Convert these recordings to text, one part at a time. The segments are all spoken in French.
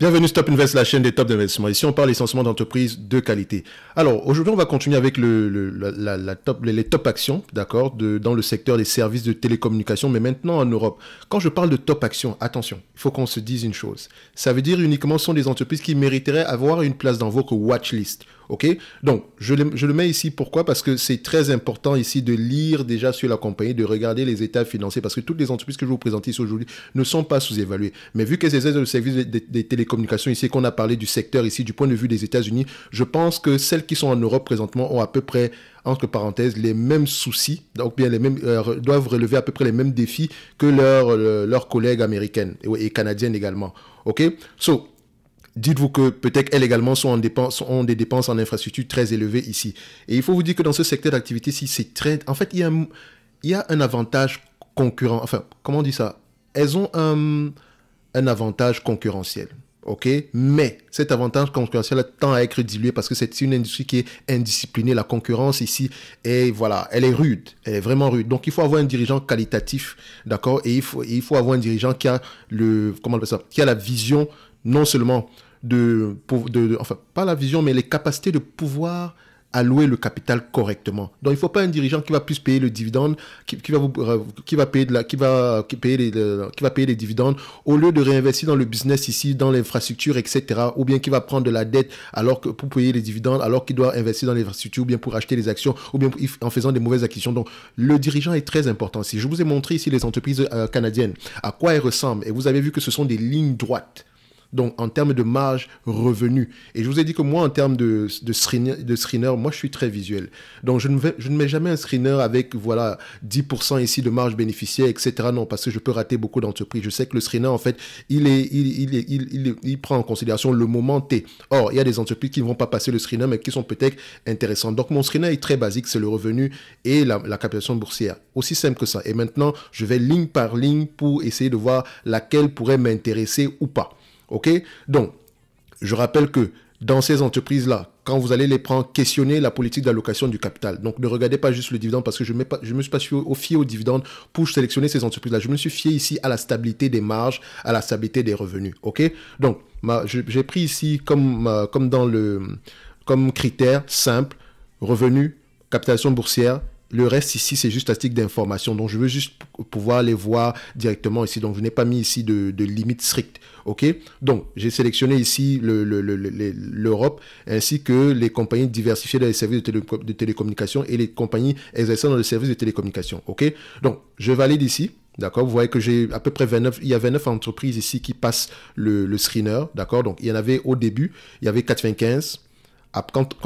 Bienvenue Stop Invest, la chaîne des top d'investissement. Ici, on parle essentiellement d'entreprises de qualité. Alors, aujourd'hui, on va continuer avec les, top actions, d'accord, dans le secteur des services de télécommunication, mais maintenant en Europe. Quand je parle de top actions, attention, il faut qu'on se dise une chose. Ça veut dire uniquement ce sont des entreprises qui mériteraient avoir une place dans votre watch list. OK Donc, je le, mets ici. Pourquoi Parce que c'est très important ici de lire déjà sur la compagnie, de regarder les états financiers, parce que toutes les entreprises que je vous présente ici aujourd'hui ne sont pas sous-évaluées. Mais vu que c'est le service des, télécommunications ici, qu'on a parlé du secteur ici, du point de vue des États-Unis, je pense que celles qui sont en Europe présentement ont à peu près entre parenthèses, les mêmes soucis, donc bien les mêmes, euh, doivent relever à peu près les mêmes défis que leurs euh, collègues américaines et, et canadiennes également. OK So, dites-vous que peut-être elles également sont en dépenses ont des dépenses en infrastructure très élevées ici. Et il faut vous dire que dans ce secteur d'activité, ci c'est très... En fait, il y, a un, il y a un avantage concurrent. Enfin, comment on dit ça Elles ont un, avantage concurrentiel. OK Mais cet avantage concurrentiel tend à être dilué parce que c'est une industrie qui est indisciplinée. La concurrence ici est, voilà, elle est rude. Elle est vraiment rude. Donc, il faut avoir un dirigeant qualitatif, d'accord et, il faut, il faut avoir un dirigeant qui a le, comment ça Qui a la vision non seulement de, enfin, pas la vision, mais les capacités de pouvoir allouer le capital correctement. Donc, il ne faut pas un dirigeant qui va plus payer le dividende, qui, euh, va, payer de les, dividendes au lieu de réinvestir dans le business ici, dans l'infrastructure, etc. Ou bien qui va prendre de la dette alors que pour payer les dividendes, alors qu'il doit investir dans l'infrastructure, ou bien pour acheter les actions, ou bien en faisant des mauvaises acquisitions. Donc, le dirigeant est très important. Si je vous ai montré ici les entreprises euh, canadiennes, à quoi elles ressemblent, et vous avez vu que ce sont des lignes droites donc, en termes de marge, revenu. Et je vous ai dit que moi, en termes de, de, screener, moi, je suis très visuel. Donc, je ne, je ne mets jamais un screener avec, voilà, 10% ici de marge bénéficiaire, etc. Non, parce que je peux rater beaucoup d'entreprises. Je sais que le screener, en fait, il, est, il, il, prend en considération le moment T. Or, il y a des entreprises qui ne vont pas passer le screener, mais qui sont peut-être intéressantes. Donc, mon screener est très basique, c'est le revenu et la, la capitalisation boursière. Aussi simple que ça. Et maintenant, je vais ligne par ligne pour essayer de voir laquelle pourrait m'intéresser ou pas. OK Donc, je rappelle que dans ces entreprises-là, quand vous allez les prendre, questionnez la politique d'allocation du capital. Donc ne regardez pas juste le dividende parce que je ne me suis pas fié au, dividende pour sélectionner ces entreprises-là. Je me suis fié ici à la stabilité des marges, à la stabilité des revenus. OK Donc j'ai pris ici comme, dans le, comme critère simple, revenu, capitalisation boursière le reste ici, c'est juste stick d'information. Donc, je veux juste pouvoir les voir directement ici. Donc, je n'ai pas mis ici de, limite stricte. OK Donc, j'ai sélectionné ici l'Europe ainsi que les compagnies diversifiées dans les services de, télécommunications et les compagnies exerçant dans les services de télécommunications. OK Donc, je valide ici. D'accord Vous voyez que j'ai à peu près 29, il y a 29 entreprises ici qui passent le, le screener. D'accord Donc, il y en avait au début, il y avait 95. Ah, quand,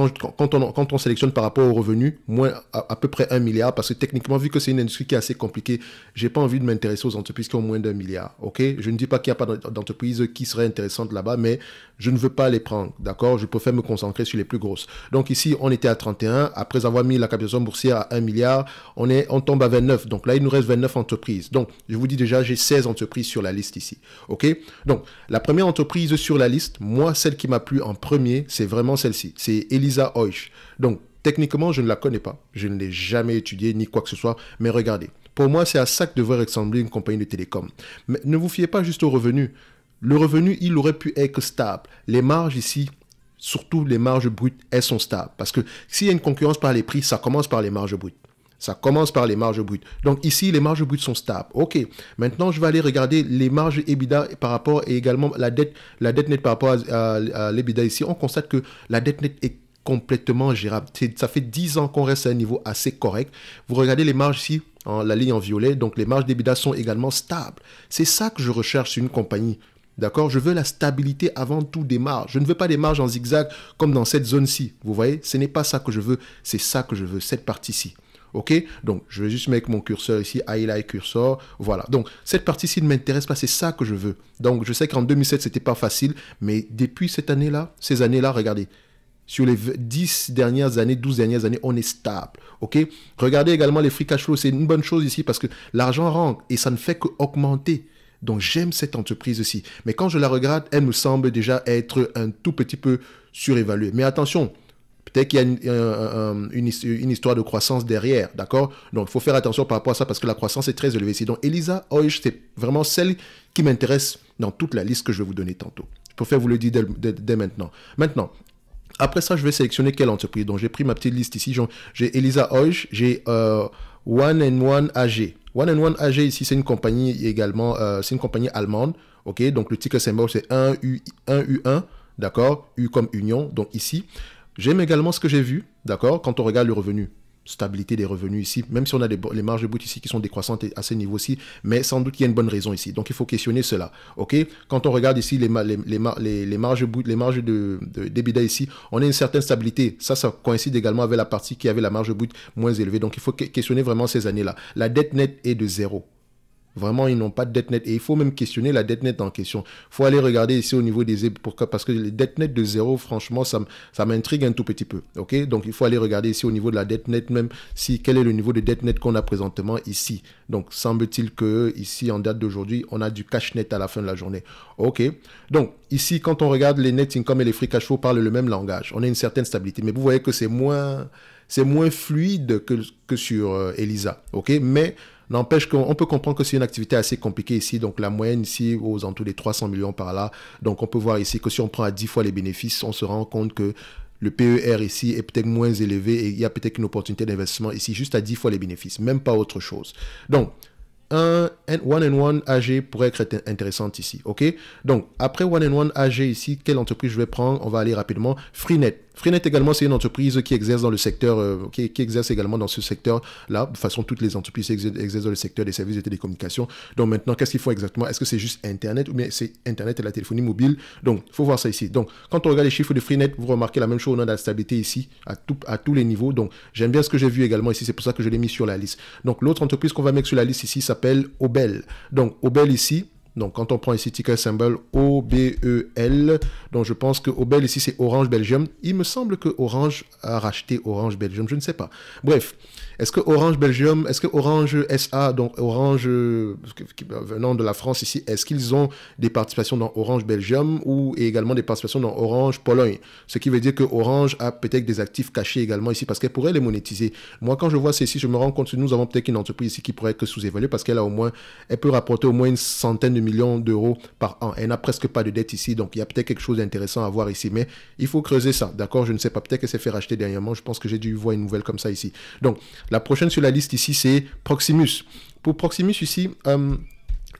on, sélectionne par rapport aux revenus, moins à, peu près 1 milliard, parce que techniquement, vu que c'est une industrie qui est assez compliquée, je n'ai pas envie de m'intéresser aux entreprises qui ont moins d'un milliard. Ok, je ne dis pas qu'il n'y a pas d'entreprise qui serait intéressante là-bas, mais je ne veux pas les prendre, d'accord Je préfère me concentrer sur les plus grosses. Donc ici, on était à 31, après avoir mis la capitalisation boursière à 1 milliard, on est, on tombe à 29. Donc là, il nous reste 29 entreprises. Donc je vous dis déjà, j'ai 16 entreprises sur la liste ici, ok Donc la première entreprise sur la liste, moi, celle qui m'a plu en premier, c'est vraiment celle-ci c'est Elisa Hoich. Donc, techniquement, je ne la connais pas. Je ne l'ai jamais étudiée, ni quoi que ce soit. Mais regardez, pour moi, c'est à ça que devrait ressembler une compagnie de télécom. Mais ne vous fiez pas juste au revenu. Le revenu, il aurait pu être stable. Les marges ici, surtout les marges brutes, elles sont stables. Parce que s'il y a une concurrence par les prix, ça commence par les marges brutes. Ça commence par les marges brutes. Donc ici, les marges brutes sont stables. OK. Maintenant, je vais aller regarder les marges EBITDA par rapport et également la dette, la dette nette par rapport à, à, l'EBITDA ici. On constate que la dette nette est complètement gérable. Ça fait 10 ans qu'on reste à un niveau assez correct. Vous regardez les marges ici, la ligne en violet. Donc les marges d'EBITDA sont également stables. C'est ça que je recherche sur une compagnie. D'accord Je veux la stabilité avant tout des marges. Je ne veux pas des marges en zigzag comme dans cette zone-ci. Vous voyez Ce n'est pas ça que je veux. C'est ça que je veux, cette partie-ci. OK Donc, je vais juste mettre mon curseur ici, highlight curseur. Voilà. Donc, cette partie-ci ne m'intéresse pas. C'est ça que je veux. Donc, je sais qu'en 2007, c'était pas facile. Mais depuis cette année-là, ces années-là, regardez. Sur les 10 dernières années, 12 dernières années, on est stable. OK Regardez également les free cash flow. C'est une bonne chose ici parce que l'argent rentre et ça ne fait qu'augmenter. Donc j'aime cette entreprise aussi. Mais quand je la regarde, elle me semble déjà être un tout petit peu surévaluée. Mais attention, dès qu'il y a une, histoire de croissance derrière, d'accord Donc, il faut faire attention par rapport à ça parce que la croissance est très élevée ici. Donc, Elisa Oish, c'est vraiment celle qui m'intéresse dans toute la liste que je vais vous donner tantôt. Je préfère vous le dire dès, maintenant. Maintenant, après ça, je vais sélectionner quelle entreprise. Donc, j'ai pris ma petite liste ici. J'ai Elisa Oish, j'ai euh, One and One AG. One and One AG ici, c'est une compagnie également, euh, c'est une compagnie allemande. Ok, donc le ticket symbole c'est u 1U1 d'accord U comme union, donc ici. J'aime également ce que j'ai vu, d'accord, quand on regarde le revenu. Stabilité des revenus ici, même si on a les marges de bout ici qui sont décroissantes à ce niveau-ci, mais sans doute qu'il y a une bonne raison ici. Donc il faut questionner cela. ok quand on regarde ici les, les, les, les marges, les de, de ici, on a une certaine stabilité. Ça, ça coïncide également avec la partie qui avait la marge bout moins élevée. Donc il faut questionner vraiment ces années-là. La dette nette est de zéro. Vraiment, ils n'ont pas de nette. Et il faut même questionner la dette nette en question. Il faut aller regarder ici au niveau des... Pourquoi Parce que les nettes de zéro, franchement, ça, m'intrigue un tout petit peu. ok Donc, il faut aller regarder ici au niveau de la dette nette même, si quel est le niveau de dette nette qu'on a présentement ici. Donc, semble-t-il que ici, en date d'aujourd'hui, on a du cash net à la fin de la journée. OK Donc, ici, quand on regarde les net income et les free cash flow parlent le même langage. On a une certaine stabilité. Mais vous voyez que c'est moins... C'est moins fluide que, que sur euh, Elisa, ok Mais N'empêche qu'on peut comprendre que c'est une activité assez compliquée ici. Donc la moyenne ici aux entours des 300 millions par là. Donc on peut voir ici que si on prend à 10 fois les bénéfices, on se rend compte que le PER ici est peut-être moins élevé et il y a peut-être une opportunité d'investissement ici juste à 10 fois les bénéfices, même pas autre chose. Donc, un One and One AG pourrait être intéressante ici, ok Donc, après One and One AG ici, quelle entreprise je vais prendre On va aller rapidement. Freenet. Freenet également, c'est une entreprise qui exerce dans le secteur, euh, qui, exerce également dans ce secteur-là. De toute façon, toutes les entreprises exercent dans le secteur des services de télécommunications. Donc maintenant, qu'est-ce qu'ils font exactement Est-ce que c'est juste Internet ou bien c'est Internet et la téléphonie mobile Donc, il faut voir ça ici. Donc, quand on regarde les chiffres de Freenet, vous remarquez la même chose. au a de la stabilité ici à, à tous les niveaux. Donc, j'aime bien ce que j'ai vu également ici. C'est pour ça que je l'ai mis sur la liste. Donc, l'autre entreprise qu'on va mettre sur la liste ici s'appelle Obel. Donc, Obel ici, donc quand on prend ici ticker symbol e l donc je pense que OBEL ici c'est Orange Belgium. Il me semble que Orange a racheté Orange Belgium, je ne sais pas. Bref, est-ce que Orange Belgium, est-ce que Orange SA, donc Orange venant de la France ici, est-ce qu'ils ont des participations dans Orange Belgium ou également des participations dans Orange Pologne Ce qui veut dire que Orange a peut-être des actifs cachés également ici parce qu'elle pourrait les monétiser. Moi, quand je vois ceci, je me rends compte que nous avons peut-être une entreprise ici qui pourrait être sous-évaluée parce qu'elle a au moins, elle peut rapporter au moins une centaine de millions d'euros par an. Elle n'a presque pas de dette ici, donc il y a peut-être quelque chose d'intéressant à voir ici, mais il faut creuser ça, d'accord Je ne sais pas, peut-être qu'elle s'est fait racheter dernièrement. Je pense que j'ai dû voir une nouvelle comme ça ici. Donc, la prochaine sur la liste ici, c'est Proximus. Pour Proximus ici, euh,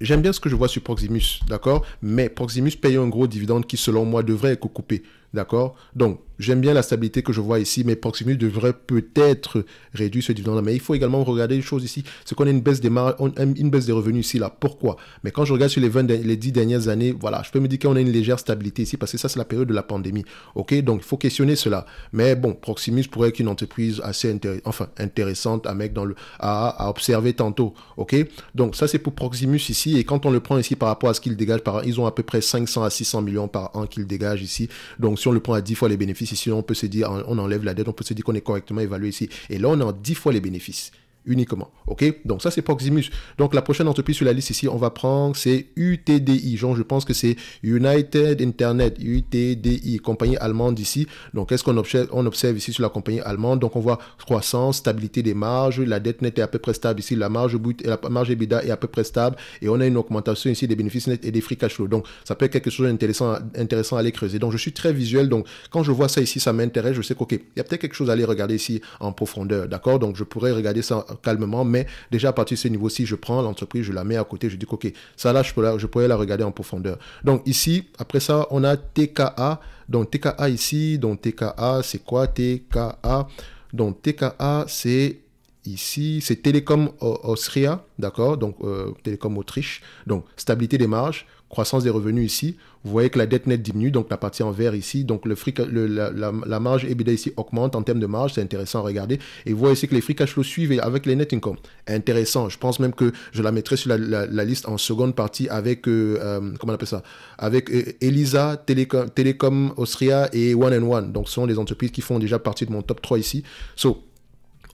j'aime bien ce que je vois sur Proximus, d'accord Mais Proximus paye un gros dividende qui, selon moi, devrait être coupé. D'accord Donc, j'aime bien la stabilité que je vois ici, mais Proximus devrait peut-être réduire ce dividende Mais il faut également regarder les choses ici. C'est qu'on a une baisse des, une baisse des revenus ici, là. Pourquoi Mais quand je regarde sur les, 20, les 10 dernières années, voilà, je peux me dire qu'on a une légère stabilité ici, parce que ça, c'est la période de la pandémie. OK Donc, il faut questionner cela. Mais bon, Proximus pourrait être une entreprise assez enfin, intéressante à, mettre dans le, à, observer tantôt. OK Donc, ça, c'est pour Proximus ici. Et quand on le prend ici par rapport à ce qu'il dégage par an, ils ont à peu près 500 à 600 millions par an qu'ils dégagent ici. Donc, si on le prend à 10 fois les bénéfices ici, on peut se dire, on enlève la dette, on peut se dire qu'on est correctement évalué ici. Et là, on a en 10 fois les bénéfices uniquement. OK Donc ça, c'est Proximus. Donc la prochaine entreprise sur la liste ici, on va prendre, c'est UTDI. Genre, je pense que c'est United Internet, UTDI, compagnie allemande ici. Donc, qu'est-ce qu'on observe, on observe ici sur la compagnie allemande Donc, on voit croissance, stabilité des marges, la dette nette est à peu près stable ici, la marge brute, la marge EBITDA est à peu près stable et on a une augmentation ici des bénéfices nets et des free cash flow. Donc, ça peut être quelque chose d'intéressant intéressant à aller creuser. Donc, je suis très visuel. Donc, quand je vois ça ici, ça m'intéresse. Je sais qu'OK, il y a peut-être quelque chose à aller regarder ici en profondeur. D'accord Donc, je pourrais regarder ça calmement, mais déjà à partir de ce niveau-ci, je prends l'entreprise, je la mets à côté, je dis ok, ça là, je, peux je pourrais la regarder en profondeur. Donc ici, après ça, on a TKA. Donc TKA ici, donc TKA, c'est quoi TKA Donc TKA, c'est ici, c'est Télécom Austria, d'accord Donc euh, Télécom Autriche. Donc stabilité des marges, croissance des revenus ici, vous voyez que la dette nette diminue, donc la partie en vert ici, donc le, fric, le la, la, marge EBITDA ici augmente en termes de marge, c'est intéressant à regarder. Et vous voyez ici que les free cash flow suivent avec les net income. Intéressant, je pense même que je la mettrai sur la, liste en seconde partie avec, euh, euh, comment on appelle ça, avec euh, Elisa, Télécom Austria et One and One. Donc ce sont des entreprises qui font déjà partie de mon top 3 ici. So,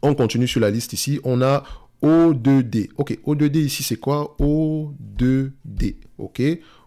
on continue sur la liste ici. On a O2D. Ok, O2D ici, c'est quoi O2D OK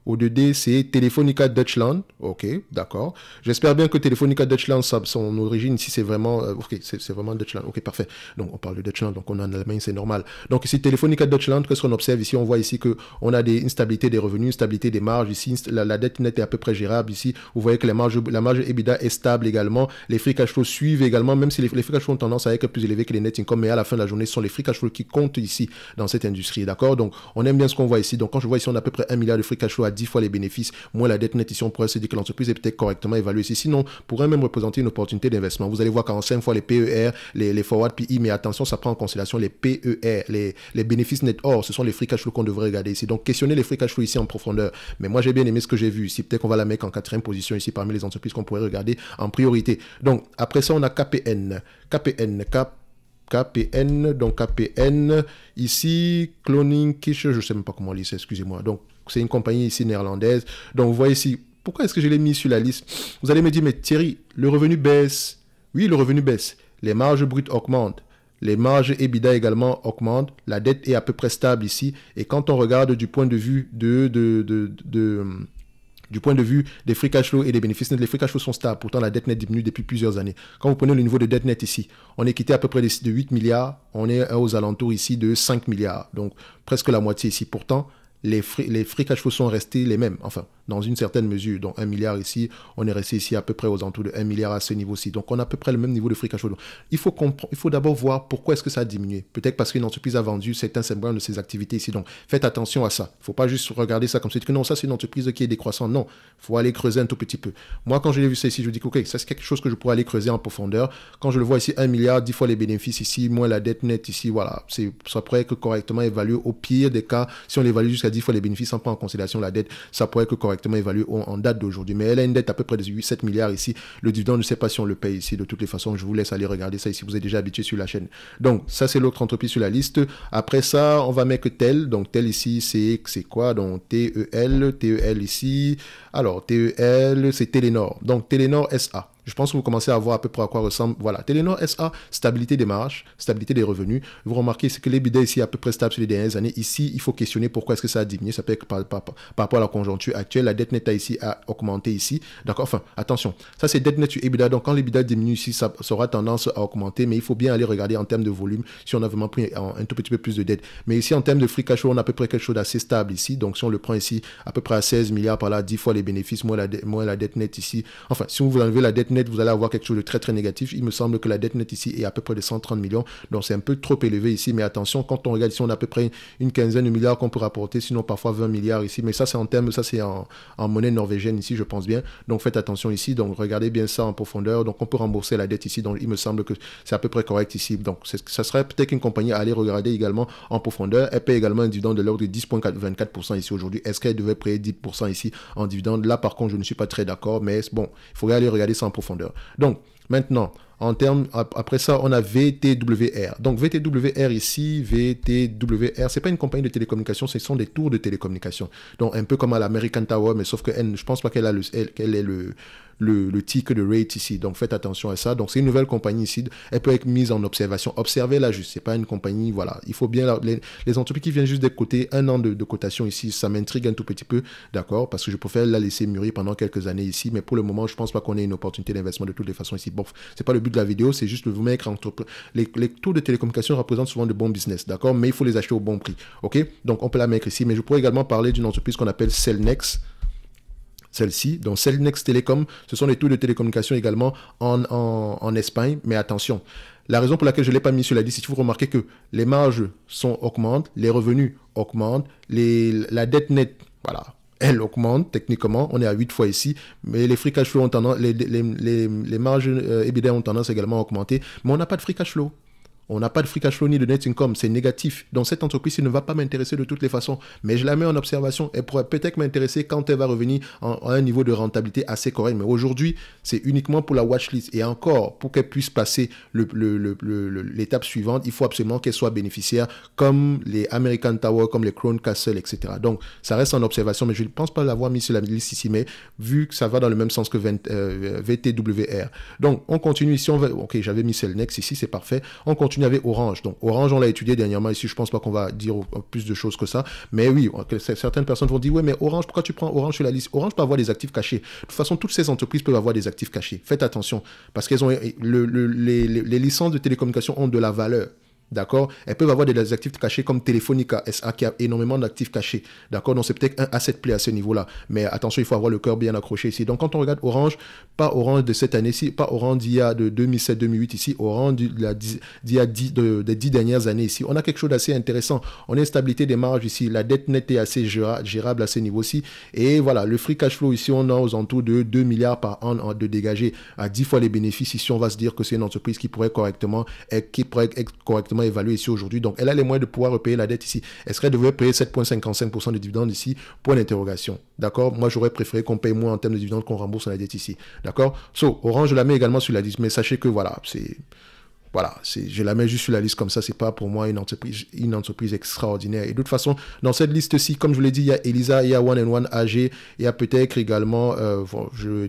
O2D, c'est Telefonica Deutschland. Ok, d'accord. J'espère bien que Telefonica Deutschland, son origine, ici, c'est vraiment, euh, ok, c'est vraiment Deutschland. Ok, parfait. Donc, on parle de Deutschland, donc on est en Allemagne, c'est normal. Donc, ici, Telefonica Deutschland, qu'est-ce qu'on observe ici? On voit ici que on a des, instabilités des revenus, stabilité des marges. Ici, la, dette nette est à peu près gérable. Ici, vous voyez que la marge, la marge EBITDA est stable également. Les free cash flow suivent également, même si les, les free cash flow ont tendance à être plus élevés que les net income, mais à la fin de la journée, ce sont les free cash flow qui comptent ici dans cette industrie, d'accord? Donc, on aime bien ce qu'on voit ici. Donc, quand je vois ici, on a à peu près milliards de free cash flow à 10 fois les bénéfices, moins la dette nette, ici on pourrait se dire que l'entreprise est peut-être correctement évaluée. Ici. Sinon, pourrait même représenter une opportunité d'investissement. Vous allez voir qu'en 5 fois les PER, les, forward PI, mais attention, ça prend en considération les PER, les, bénéfices nets. Or, ce sont les free cash flow qu'on devrait regarder ici. Donc, questionner les free cash flow ici en profondeur. Mais moi, j'ai bien aimé ce que j'ai vu ici. Peut-être qu'on va la mettre en quatrième position ici parmi les entreprises qu'on pourrait regarder en priorité. Donc, après ça, on a KPN. KPN, KPN. KPN, donc KPN, ici, Cloning Kish, je ne sais même pas comment lire excusez-moi. Donc c'est une compagnie ici néerlandaise. Donc vous voyez ici, pourquoi est-ce que je l'ai mis sur la liste Vous allez me dire, mais Thierry, le revenu baisse. Oui, le revenu baisse. Les marges brutes augmentent. Les marges EBITDA également augmentent. La dette est à peu près stable ici. Et quand on regarde du point de vue de, de, du point de vue des free cash flow et des bénéfices les free cash flow sont stables. Pourtant, la dette nette diminue depuis plusieurs années. Quand vous prenez le niveau de dette nette ici, on est quitté à peu près de 8 milliards. On est aux alentours ici de 5 milliards. Donc, presque la moitié ici. Pourtant, les fric les sont restés les mêmes, enfin, dans une certaine mesure. Donc, 1 milliard ici, on est resté ici à peu près aux entours de 1 milliard à ce niveau-ci. Donc, on a à peu près le même niveau de free cash il faut, d'abord voir pourquoi est-ce que ça a diminué. Peut-être parce qu'une entreprise a vendu certains symboles de ses activités ici. Donc, faites attention à ça. Il ne faut pas juste regarder ça comme si que non, ça c'est une entreprise qui est décroissante. Non, il faut aller creuser un tout petit peu. Moi, quand je l'ai vu ça ici, je me dis que, ok, ça c'est quelque chose que je pourrais aller creuser en profondeur. Quand je le vois ici, 1 milliard, 10 fois les bénéfices ici, moins la dette nette ici, voilà. Ça pourrait être correctement évalué au pire des cas, si on l'évalue jusqu'à 10 fois les bénéfices sans prendre en considération la dette, ça pourrait être correctement évalué en date d'aujourd'hui. Mais elle a une dette à peu près de 8, 7 milliards ici. Le dividende, je ne sais pas si on le paye ici. De toutes les façons, je vous laisse aller regarder ça ici. Vous êtes déjà habitué sur la chaîne. Donc, ça, c'est l'autre entreprise sur la liste. Après ça, on va mettre TEL. Donc, TEL ici, c'est quoi Donc, TEL, TEL ici. Alors, TEL, c'est TELENOR. Donc, TELENOR SA. Je pense que vous commencez à voir à peu près à quoi ressemble. Voilà, Telenor SA, stabilité des marges, stabilité des revenus. Vous remarquez que l'EBITDA ici est à peu près stable sur les dernières années. Ici, il faut questionner pourquoi est-ce que ça a diminué. Ça peut être par, rapport à la conjoncture actuelle. La dette nette ici a augmenté ici. D'accord Enfin, attention, ça c'est dette nette sur EBITDA. Donc quand l'EBITDA diminue ici, ça, aura tendance à augmenter. Mais il faut bien aller regarder en termes de volume si on a vraiment pris un, tout petit peu plus de dette. Mais ici, en termes de free cash flow, on a à peu près quelque chose d'assez stable ici. Donc si on le prend ici, à peu près à 16 milliards par là, 10 fois les bénéfices, moins la, moins la dette nette ici. Enfin, si vous enlevez la dette vous allez avoir quelque chose de très très négatif. Il me semble que la dette nette ici est à peu près de 130 millions, donc c'est un peu trop élevé ici. Mais attention, quand on regarde ici, on a à peu près une quinzaine de milliards qu'on peut rapporter, sinon parfois 20 milliards ici. Mais ça, c'est en termes, ça c'est en, monnaie norvégienne ici, je pense bien. Donc faites attention ici. Donc regardez bien ça en profondeur. Donc on peut rembourser la dette ici. Donc il me semble que c'est à peu près correct ici. Donc ça serait peut-être une compagnie à aller regarder également en profondeur. Elle paie également un dividende de l'ordre de 10,24% ici aujourd'hui. Est-ce qu'elle devait payer 10% ici en dividende Là, par contre, je ne suis pas très d'accord, mais bon, il faudrait aller regarder ça en profondeur donc, maintenant, en termes, après ça, on a VTWR. Donc VTWR ici, VTWR, c'est pas une compagnie de télécommunication, ce sont des tours de télécommunication. Donc un peu comme à l'American Tower, mais sauf que je pense pas qu'elle a le, est le, le, tick de rate ici. Donc faites attention à ça. Donc c'est une nouvelle compagnie ici. Elle peut être mise en observation. Observez-la juste. C'est pas une compagnie. Voilà. Il faut bien. les, entreprises qui viennent juste des côtés. un an de, cotation ici, ça m'intrigue un tout petit peu. D'accord Parce que je préfère la laisser mûrir pendant quelques années ici. Mais pour le moment, je pense pas qu'on ait une opportunité d'investissement de toutes les façons ici. Bon, c'est pas le but la vidéo, c'est juste de vous mettre entre Les, les taux de télécommunication représentent souvent de bons business, d'accord Mais il faut les acheter au bon prix, ok Donc, on peut la mettre ici, mais je pourrais également parler d'une entreprise qu'on appelle Cellnex celle-ci. Donc, Cellnex télécom ce sont les taux de télécommunication également en, en, Espagne. Mais attention, la raison pour laquelle je ne l'ai pas mis sur la liste, si vous remarquez que les marges sont augmentent, les revenus augmentent, les, la dette nette, voilà, elle augmente techniquement. On est à 8 fois ici, mais les free cash flow ont tendance, les, les, les, marges euh, EBITDA ont tendance également à augmenter. Mais on n'a pas de free cash flow on n'a pas de free cash flow ni de net income, c'est négatif. Donc, cette entreprise, il ne va pas m'intéresser de toutes les façons, mais je la mets en observation. Elle pourrait peut-être m'intéresser quand elle va revenir à un niveau de rentabilité assez correct. Mais aujourd'hui, c'est uniquement pour la watchlist. Et encore, pour qu'elle puisse passer l'étape suivante, il faut absolument qu'elle soit bénéficiaire, comme les American Tower, comme les Crown Castle, etc. Donc, ça reste en observation, mais je ne pense pas l'avoir mis sur la liste ici, mais vu que ça va dans le même sens que VTWR. Euh, Donc, on continue ici. On Ok, j'avais mis Celnex ici, c'est parfait. On continue y Orange. Donc Orange, on l'a étudié dernièrement ici, je pense pas qu'on va dire plus de choses que ça. Mais oui, certaines personnes vont dire, oui, mais Orange, pourquoi tu prends Orange sur la liste Orange peut avoir des actifs cachés. De toute façon, toutes ces entreprises peuvent avoir des actifs cachés. Faites attention, parce qu'elles ont les, licences de télécommunication ont de la valeur. D'accord Elles peuvent avoir des actifs cachés comme Telefonica SA qui a énormément d'actifs cachés. D'accord Donc c'est peut-être un asset play à ce niveau-là. Mais attention, il faut avoir le cœur bien accroché ici. Donc quand on regarde Orange, pas Orange de cette année-ci, pas Orange d'il y a de 2007-2008 ici, Orange d'il y a des dix dernières années ici. On a quelque chose d'assez intéressant. On a une stabilité des marges ici. La dette nette est assez gérable à ce niveau-ci. Et voilà, le free cash flow ici, on a aux alentours de 2 milliards par an de dégager à 10 fois les bénéfices. Ici, on va se dire que c'est une entreprise qui pourrait correctement, qui pourrait être correctement évalué ici aujourd'hui. Donc, elle a les moyens de pouvoir repayer la dette ici. Est-ce qu'elle devrait payer 7,55% de dividendes ici Point d'interrogation. D'accord Moi, j'aurais préféré qu'on paye moins en termes de dividendes qu'on rembourse la dette ici. D'accord So, Orange, je la mets également sur la liste, mais sachez que voilà, c'est... Voilà, je la mets juste sur la liste comme ça, c'est pas pour moi une entreprise, une entreprise extraordinaire. Et de toute façon, dans cette liste-ci, comme je vous l'ai dit, il y a Elisa, il y a One and One AG, il y a peut-être également euh,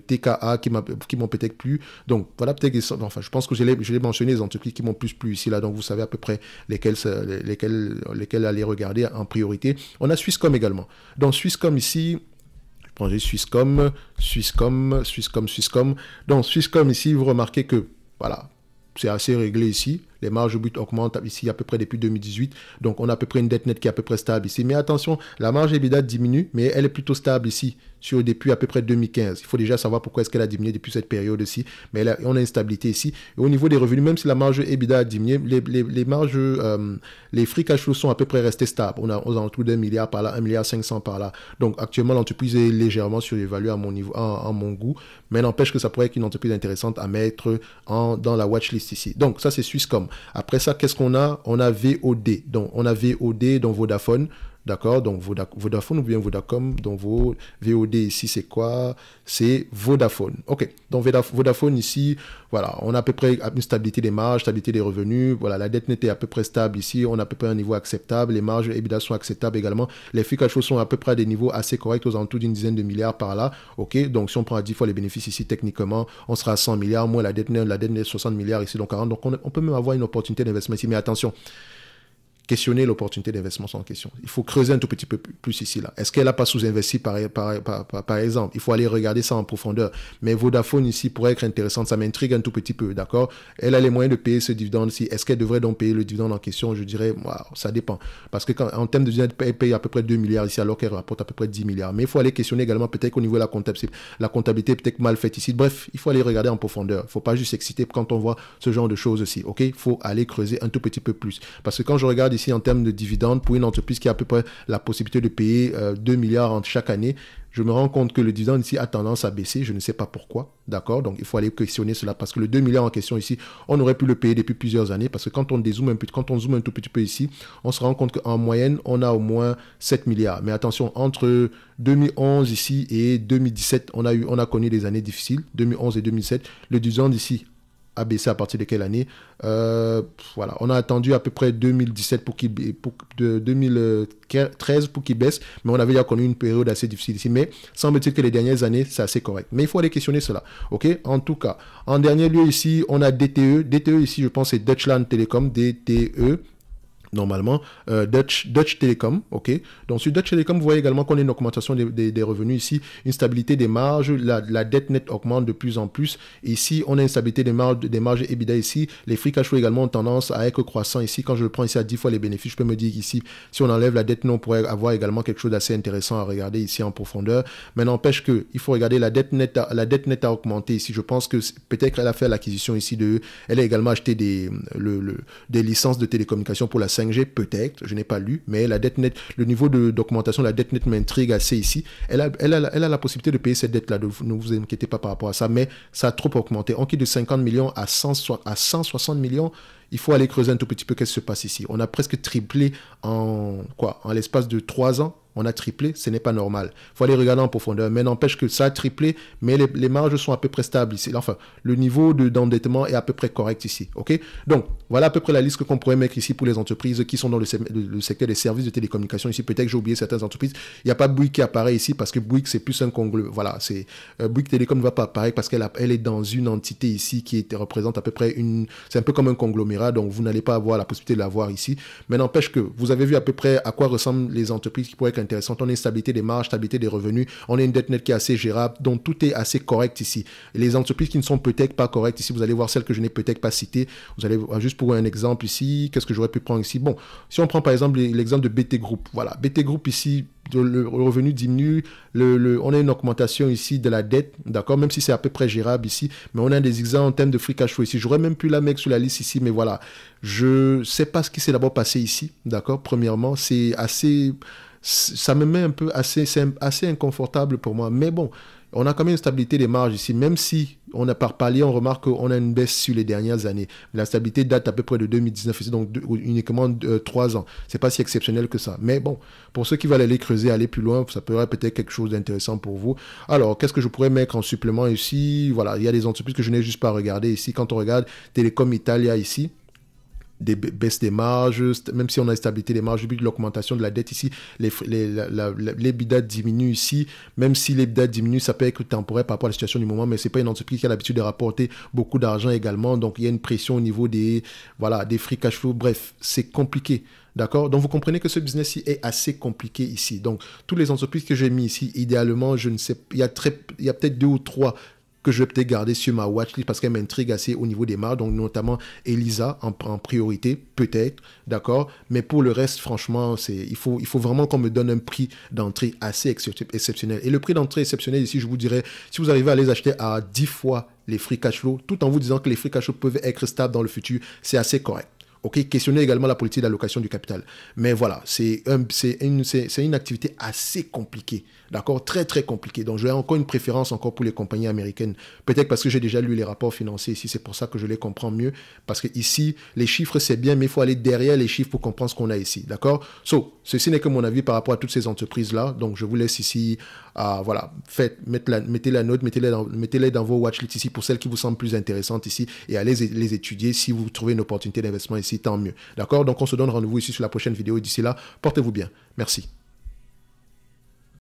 TKA qui m'ont peut-être plu. Donc voilà, peut-être, enfin, je pense que je l'ai mentionné, les entreprises qui m'ont plus plu ici, là, donc vous savez à peu près lesquelles, lesquelles, lesquelles aller regarder en priorité. On a Swisscom également. Dans Swisscom ici, je prends Swisscom, Swisscom, Swisscom, Swisscom. Dans Swisscom ici, vous remarquez que voilà, c'est assez réglé ici les marges au but augmentent ici à peu près depuis 2018. Donc on a à peu près une dette nette qui est à peu près stable ici. Mais attention, la marge EBITDA diminue, mais elle est plutôt stable ici sur depuis à peu près 2015. Il faut déjà savoir pourquoi est-ce qu'elle a diminué depuis cette période ci Mais on a une stabilité ici. Et au niveau des revenus, même si la marge EBITDA a diminué, les, marges, euh, les free cash flow sont à peu près restés stables. On a aux alentours d'un milliard par là, un milliard cinq cents par là. Donc actuellement, l'entreprise est légèrement surévaluée à mon niveau, à, mon goût. Mais n'empêche que ça pourrait être une entreprise intéressante à mettre dans la watchlist ici. Donc ça, c'est Swisscom. Après ça, qu'est-ce qu'on a On a VOD. Donc, on a VOD dans Vodafone. D'accord Donc Vodafone ou bien Vodacom, donc vos VOD ici, c'est quoi C'est Vodafone. OK. Donc Vodafone ici, voilà, on a à peu près une stabilité des marges, stabilité des revenus. Voilà, la dette n'était à peu près stable ici. On a à peu près un niveau acceptable. Les marges EBITDA sont acceptables également. Les free sont à peu près à des niveaux assez corrects, aux alentours d'une dizaine de milliards par là. OK. Donc si on prend à 10 fois les bénéfices ici, techniquement, on sera à 100 milliards, moins la dette n'est la dette est 60 milliards ici, donc 40. Donc on peut même avoir une opportunité d'investissement ici. Mais attention, questionner l'opportunité d'investissement sans question. Il faut creuser un tout petit peu plus ici. là. Est-ce qu'elle n'a pas sous-investi par, par, exemple Il faut aller regarder ça en profondeur. Mais Vodafone ici pourrait être intéressante. Ça m'intrigue un tout petit peu, d'accord Elle a les moyens de payer ce dividende ici. Est-ce qu'elle devrait donc payer le dividende en question Je dirais, ça dépend. Parce que en termes de dividende, elle paye à peu près 2 milliards ici alors qu'elle rapporte à peu près 10 milliards. Mais il faut aller questionner également peut-être au niveau de la comptabilité, la comptabilité peut-être mal faite ici. Bref, il faut aller regarder en profondeur. Il ne faut pas juste s'exciter quand on voit ce genre de choses aussi, ok Il faut aller creuser un tout petit peu plus. Parce que quand je regarde ici en termes de dividendes, pour une entreprise qui a à peu près la possibilité de payer 2 euh, milliards en chaque année, je me rends compte que le dividende ici a tendance à baisser. Je ne sais pas pourquoi. D'accord Donc, il faut aller questionner cela parce que le 2 milliards en question ici, on aurait pu le payer depuis plusieurs années parce que quand on dézoome un peu, quand on zoome un tout petit peu ici, on se rend compte qu'en moyenne, on a au moins 7 milliards. Mais attention, entre 2011 ici et 2017, on a eu, on a connu des années difficiles. 2011 et 2017, le dividende ici a baissé à partir de quelle année euh, Voilà, on a attendu à peu près 2017 pour qu'il pour, de 2013 pour qu'il baisse, mais on avait déjà connu une période assez difficile ici. Mais semble-t-il que les dernières années, c'est assez correct. Mais il faut aller questionner cela. Ok En tout cas, en dernier lieu ici, on a DTE. DTE ici, je pense, c'est Dutchland Telecom DTE normalement, euh, Dutch, Dutch Telecom. ok Donc sur Dutch Telecom, vous voyez également qu'on a une augmentation des, revenus ici, une stabilité des marges, la, la, dette nette augmente de plus en plus. Ici, on a une stabilité des marges, des marges EBITDA ici. Les free cash également ont tendance à être croissants ici. Quand je le prends ici à 10 fois les bénéfices, je peux me dire ici, si on enlève la dette, non, on pourrait avoir également quelque chose d'assez intéressant à regarder ici en profondeur. Mais n'empêche que il faut regarder la dette nette, a, la dette nette a augmenté ici. Je pense que peut-être qu'elle a fait l'acquisition ici de, elle a également acheté des, le, des licences de télécommunication pour la 5 peut-être, je n'ai pas lu, mais la dette nette, le niveau d'augmentation de la dette nette m'intrigue assez ici. Elle a, elle, a, elle a la possibilité de payer cette dette-là, ne vous inquiétez pas par rapport à ça, mais ça a trop augmenté. en quitte de 50 millions à, 100, à 160 millions, il faut aller creuser un tout petit peu qu'est-ce qui se passe ici. On a presque triplé en quoi En l'espace de trois ans, on a triplé, ce n'est pas normal. Il faut aller regarder en profondeur. Mais n'empêche que ça a triplé, mais les, marges sont à peu près stables ici. Enfin, le niveau d'endettement est à peu près correct ici. OK Donc, voilà à peu près la liste qu'on pourrait mettre ici pour les entreprises qui sont dans le, secteur des services de télécommunication. Ici, peut-être que j'ai oublié certaines entreprises. Il n'y a pas Bouygues qui apparaît ici parce que Bouygues, c'est plus un conglomérat. Voilà, c'est euh, Bouygues Télécom ne va pas apparaître parce qu'elle est dans une entité ici qui représente à peu près une... C'est un peu comme un conglomérat donc vous n'allez pas avoir la possibilité de la voir ici. Mais n'empêche que vous avez vu à peu près à quoi ressemblent les entreprises qui pourraient être intéressantes. On a une stabilité des marges, stabilité des revenus, on est une dette nette qui est assez gérable, donc tout est assez correct ici. les entreprises qui ne sont peut-être pas correctes ici, vous allez voir celles que je n'ai peut-être pas citées. Vous allez voir juste pour un exemple ici, qu'est-ce que j'aurais pu prendre ici Bon, si on prend par exemple l'exemple de BT Group, voilà, BT Group ici, le revenu diminue, le, on a une augmentation ici de la dette, d'accord, même si c'est à peu près gérable ici, mais on a des exemples en termes de free cash flow ici. J'aurais même pu la mettre sur la liste ici, mais voilà, je sais pas ce qui s'est d'abord passé ici, d'accord, premièrement, c'est assez, ça me met un peu assez, assez inconfortable pour moi, mais bon, on a quand même une stabilité des marges ici, même si on a par palier, on remarque qu'on a une baisse sur les dernières années. La stabilité date à peu près de 2019, donc uniquement de, euh, 3 ans. C'est pas si exceptionnel que ça. Mais bon, pour ceux qui veulent aller creuser, aller plus loin, ça pourrait peut-être quelque chose d'intéressant pour vous. Alors, qu'est-ce que je pourrais mettre en supplément ici Voilà, il y a des entreprises que je n'ai juste pas regardées ici. Quand on regarde Telecom Italia ici, des baisses des marges, même si on a stabilité des marges de l'augmentation de la dette ici, les, les, diminuent ici, même si les bidats diminuent, ça peut être temporaire par rapport à la situation du moment, mais c'est pas une entreprise qui a l'habitude de rapporter beaucoup d'argent également, donc il y a une pression au niveau des, voilà, des free cash flow, bref, c'est compliqué. D'accord Donc vous comprenez que ce business est assez compliqué ici. Donc tous les entreprises que j'ai mis ici, idéalement, je ne sais, il y a, il y a peut-être deux ou trois que je vais peut-être garder sur ma watchlist parce qu'elle m'intrigue assez au niveau des marques, donc notamment Elisa en, priorité, peut-être, d'accord Mais pour le reste, franchement, il faut, il faut vraiment qu'on me donne un prix d'entrée assez exceptionnel. Et le prix d'entrée exceptionnel, ici, je vous dirais, si vous arrivez à les acheter à 10 fois les free cash flow, tout en vous disant que les free cash flow peuvent être stables dans le futur, c'est assez correct ok Questionner également la politique d'allocation du capital. Mais voilà, c'est un, une, une, activité assez compliquée, d'accord Très, très compliquée. Donc, j'ai encore une préférence encore pour les compagnies américaines. Peut-être parce que j'ai déjà lu les rapports financiers ici, c'est pour ça que je les comprends mieux. Parce que ici, les chiffres, c'est bien, mais il faut aller derrière les chiffres pour comprendre ce qu'on a ici, d'accord So, ceci n'est que mon avis par rapport à toutes ces entreprises-là. Donc, je vous laisse ici, euh, voilà, faites, mettez la, note, mettez-les dans, dans vos watchlists ici pour celles qui vous semblent plus intéressantes ici et allez les étudier si vous trouvez une opportunité d'investissement ici tant mieux. D'accord Donc on se donne rendez-vous ici sur la prochaine vidéo. D'ici là, portez-vous bien. Merci.